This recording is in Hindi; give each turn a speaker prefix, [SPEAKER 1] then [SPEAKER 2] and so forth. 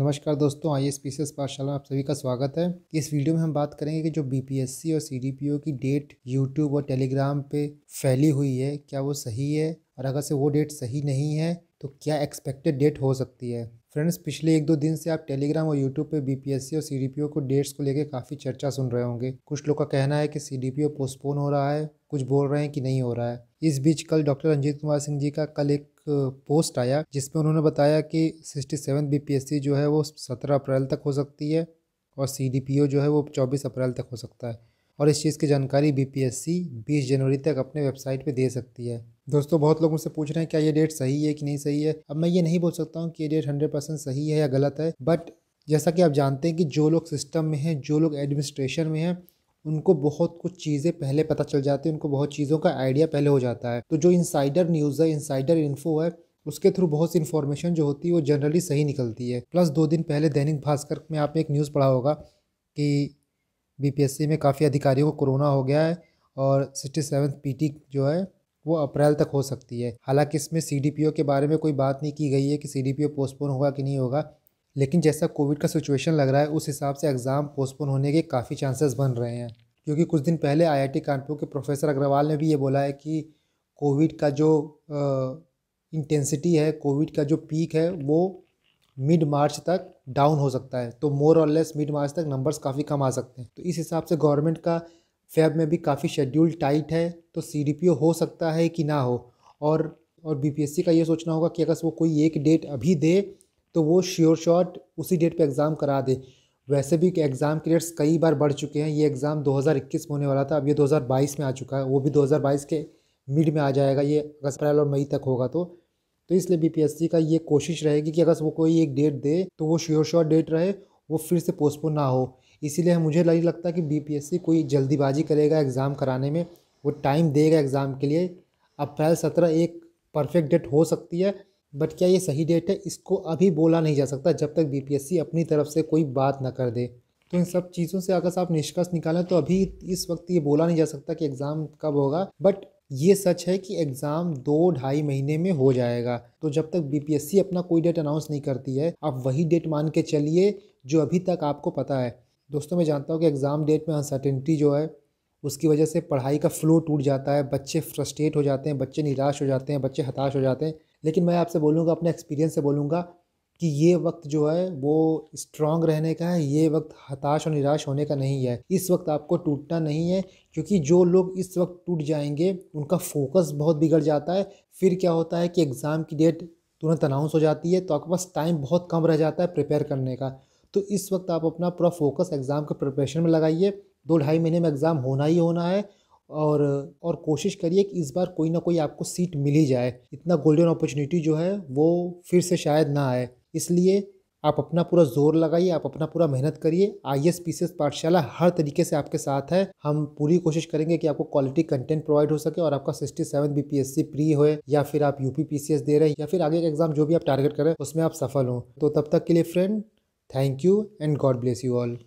[SPEAKER 1] नमस्कार दोस्तों आई एस एस पाठशाला में आप सभी का स्वागत है इस वीडियो में हम बात करेंगे कि जो बीपीएससी और सीडीपीओ की डेट यूट्यूब और टेलीग्राम पे फैली हुई है क्या वो सही है और अगर से वो डेट सही नहीं है तो क्या एक्सपेक्टेड डेट हो सकती है फ्रेंड्स पिछले एक दो दिन से आप टेलीग्राम और यूट्यूब पे बीपीएससी और सीडीपीओ को डेट्स को लेकर काफ़ी चर्चा सुन रहे होंगे कुछ लोग का कहना है कि सीडीपीओ पोस्टपोन हो रहा है कुछ बोल रहे हैं कि नहीं हो रहा है इस बीच कल डॉक्टर रंजीत कुमार सिंह जी का कल एक पोस्ट आया जिसमें उन्होंने बताया कि सिक्सटी सेवन बी जो है वो सत्रह अप्रैल तक हो सकती है और सी जो है वो चौबीस अप्रैल तक हो सकता है और इस चीज़ की जानकारी बी पी एस सी बीस जनवरी तक अपने वेबसाइट पे दे सकती है दोस्तों बहुत लोग मुझसे पूछ रहे हैं क्या ये डेट सही है कि नहीं सही है अब मैं ये नहीं बोल सकता हूँ कि ये डेट हंड्रेड परसेंट सही है या गलत है बट जैसा कि आप जानते हैं कि जो लोग सिस्टम में हैं जो लोग एडमिनिस्ट्रेशन में हैं उनको बहुत कुछ चीज़ें पहले पता चल जाती है उनको बहुत चीज़ों का आइडिया पहले हो जाता है तो जो इनसाइडर न्यूज़ है इनसाइडर इन्फो है उसके थ्रू बहुत सी इन्फॉर्मेशन जो होती है वो जनरली सही निकलती है प्लस दो दिन पहले दैनिक भास्कर में आपने एक न्यूज़ पढ़ा होगा कि बीपीएससी में काफ़ी अधिकारियों को कोरोना हो गया है और सिक्सटी सेवन पी जो है वो अप्रैल तक हो सकती है हालांकि इसमें सी के बारे में कोई बात नहीं की गई है कि सी पोस्टपोन होगा कि नहीं होगा लेकिन जैसा कोविड का सिचुएशन लग रहा है उस हिसाब से एग्ज़ाम पोस्टपोन होने के काफ़ी चांसेस बन रहे हैं क्योंकि कुछ दिन पहले आईआईटी कानपुर के प्रोफेसर अग्रवाल ने भी ये बोला है कि कोविड का जो इंटेंसिटी है कोविड का जो पीक है वो मिड मार्च तक डाउन हो सकता है तो मोर और लेस मिड मार्च तक नंबर्स काफ़ी कम आ सकते हैं तो इस हिसाब से गवर्नमेंट का फैब में भी काफ़ी शेड्यूल टाइट है तो सी हो सकता है कि ना हो और और बीपीएससी का ये सोचना होगा कि अगर वो कोई एक डेट अभी दे तो वो श्योर शॉट उसी डेट पे एग्ज़ाम करा दे वैसे भी एग्ज़ाम के डेट्स कई बार बढ़ चुके हैं ये एग्ज़ाम 2021 में होने वाला था अब ये 2022 में आ चुका है वो भी 2022 के मिड में आ जाएगा ये अगस्त अप्रैल और मई तक होगा तो तो इसलिए बी का ये कोशिश रहेगी कि अगर वो कोई एक डेट दे तो वो श्योर शॉट डेट रहे वो फिर से पोस्टपोन ना हो इसीलिए मुझे नहीं लगता कि बी कोई जल्दीबाजी करेगा एग्ज़ाम कराने में वो टाइम देगा एग्ज़ाम के लिए अप्रैल सत्रह एक परफेक्ट डेट हो सकती है बट क्या ये सही डेट है इसको अभी बोला नहीं जा सकता जब तक बीपीएससी अपनी तरफ से कोई बात ना कर दे तो इन सब चीज़ों से अगर आप निष्कर्ष निकालें तो अभी इस वक्त ये बोला नहीं जा सकता कि एग्ज़ाम कब होगा बट ये सच है कि एग्ज़ाम दो ढाई महीने में हो जाएगा तो जब तक बीपीएससी अपना कोई डेट अनाउंस नहीं करती है आप वही डेट मान के चलिए जो अभी तक आपको पता है दोस्तों मैं जानता हूँ कि एग्ज़ाम डेट में अनसर्टेनिटी जो है उसकी वजह से पढ़ाई का फ्लो टूट जाता है बच्चे फ्रस्ट्रेट हो जाते हैं बच्चे निराश हो जाते हैं बच्चे हताश हो जाते हैं लेकिन मैं आपसे बोलूँगा अपने एक्सपीरियंस से बोलूँगा कि ये वक्त जो है वो स्ट्रांग रहने का है ये वक्त हताश और निराश होने का नहीं है इस वक्त आपको टूटना नहीं है क्योंकि जो लोग इस वक्त टूट जाएंगे उनका फोकस बहुत बिगड़ जाता है फिर क्या होता है कि एग्ज़ाम की डेट तुरंत अनाउंस हो जाती है तो आपके पास टाइम बहुत कम रह जाता है प्रिपेयर करने का तो इस वक्त आप अपना पूरा फोकस एग्ज़ाम के प्रिपरेशन में लगाइए दो ढाई महीने में एग्ज़ाम होना ही होना है और और कोशिश करिए कि इस बार कोई ना कोई आपको सीट मिल ही जाए इतना गोल्डन अपॉर्चुनिटी जो है वो फिर से शायद ना आए इसलिए आप अपना पूरा जोर लगाइए आप अपना पूरा मेहनत करिए I S P C S Pathshala हर तरीके से आपके साथ है हम पूरी कोशिश करेंगे कि आपको क्वालिटी कंटेंट प्रोवाइड हो सके और आपका sixty seven B P S C pre हो या फिर आप U P P C S दे रहे हैं या फिर आगे का एग्जाम जो भी आप टारगेट करें उसमें आप सफल हों तो तब तक के लिए friend thank you and God bless you all